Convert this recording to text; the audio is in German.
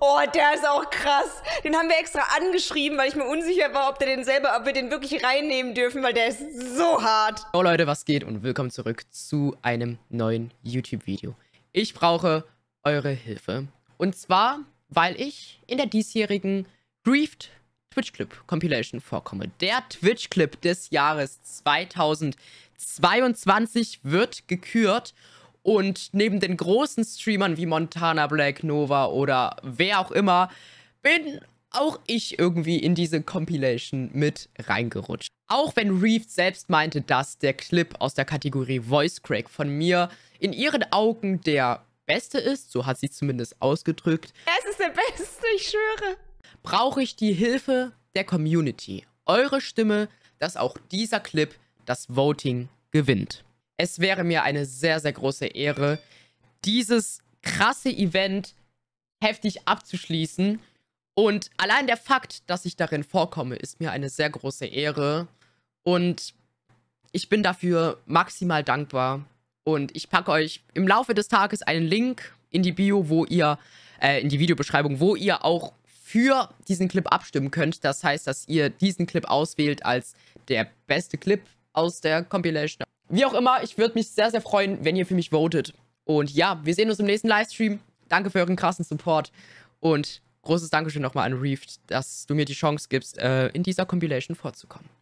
oh, der ist auch krass. Den haben wir extra angeschrieben, weil ich mir unsicher war, ob, der den selber, ob wir den wirklich reinnehmen dürfen, weil der ist so hart. Oh Leute, was geht und willkommen zurück zu einem neuen YouTube-Video. Ich brauche eure Hilfe. Und zwar, weil ich in der diesjährigen Griefed Twitch-Clip Compilation vorkomme. Der Twitch-Clip des Jahres 2022 wird gekürt und neben den großen Streamern wie Montana Black, Nova oder wer auch immer, bin auch ich irgendwie in diese Compilation mit reingerutscht. Auch wenn Reeve selbst meinte, dass der Clip aus der Kategorie Voice Crack von mir in ihren Augen der beste ist, so hat sie zumindest ausgedrückt. Es ist der beste, ich schwöre. Brauche ich die Hilfe der Community, eure Stimme, dass auch dieser Clip das Voting gewinnt. Es wäre mir eine sehr, sehr große Ehre, dieses krasse Event heftig abzuschließen. Und allein der Fakt, dass ich darin vorkomme, ist mir eine sehr große Ehre. Und ich bin dafür maximal dankbar. Und ich packe euch im Laufe des Tages einen Link in die Bio, wo ihr, äh, in die Videobeschreibung, wo ihr auch für diesen Clip abstimmen könnt. Das heißt, dass ihr diesen Clip auswählt als der beste Clip aus der Compilation. Wie auch immer, ich würde mich sehr, sehr freuen, wenn ihr für mich votet. Und ja, wir sehen uns im nächsten Livestream. Danke für euren krassen Support. Und großes Dankeschön nochmal an Reefed, dass du mir die Chance gibst, äh, in dieser Compilation vorzukommen.